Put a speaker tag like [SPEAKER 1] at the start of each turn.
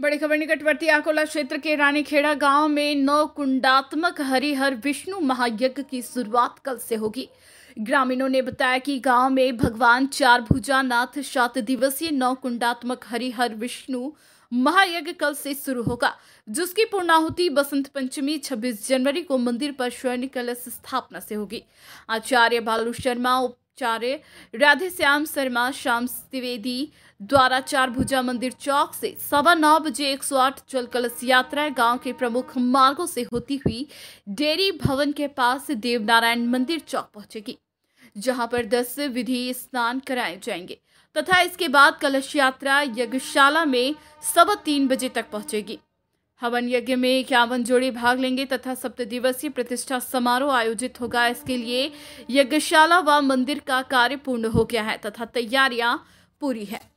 [SPEAKER 1] बड़ी खबर निकटवर्ती आकोला क्षेत्र के रानीखेड़ा गांव में नौ कुंडात्मक हरिहर विष्णु महायज्ञ की शुरुआत कल से होगी ग्रामीणों ने बताया कि गांव में भगवान चार भुजा नाथ सात दिवसीय नौ कुंडात्मक हरिहर विष्णु महायज्ञ कल से शुरू होगा जिसकी पूर्णाहुति बसंत पंचमी 26 जनवरी को मंदिर पर स्वर्ण कलश स्थापना से होगी आचार्य बालू शर्मा उप चार्य राधे श्याम शर्मा श्याम त्रिवेदी द्वारा चार भुजा मंदिर चौक से सवा नौ बजे एक सौ आठ जल कलश यात्रा गांव के प्रमुख मार्गों से होती हुई डेरी भवन के पास देवनारायण मंदिर चौक पहुंचेगी जहां पर दस विधि स्नान कराए जाएंगे तथा इसके बाद कलश यात्रा यज्ञशाला में सवा तीन बजे तक पहुंचेगी हवन यज्ञ में इक्यावन जोड़े भाग लेंगे तथा सप्त दिवसीय प्रतिष्ठा समारोह आयोजित होगा इसके लिए यज्ञशाला व मंदिर का कार्य पूर्ण हो गया है तथा तैयारियां पूरी है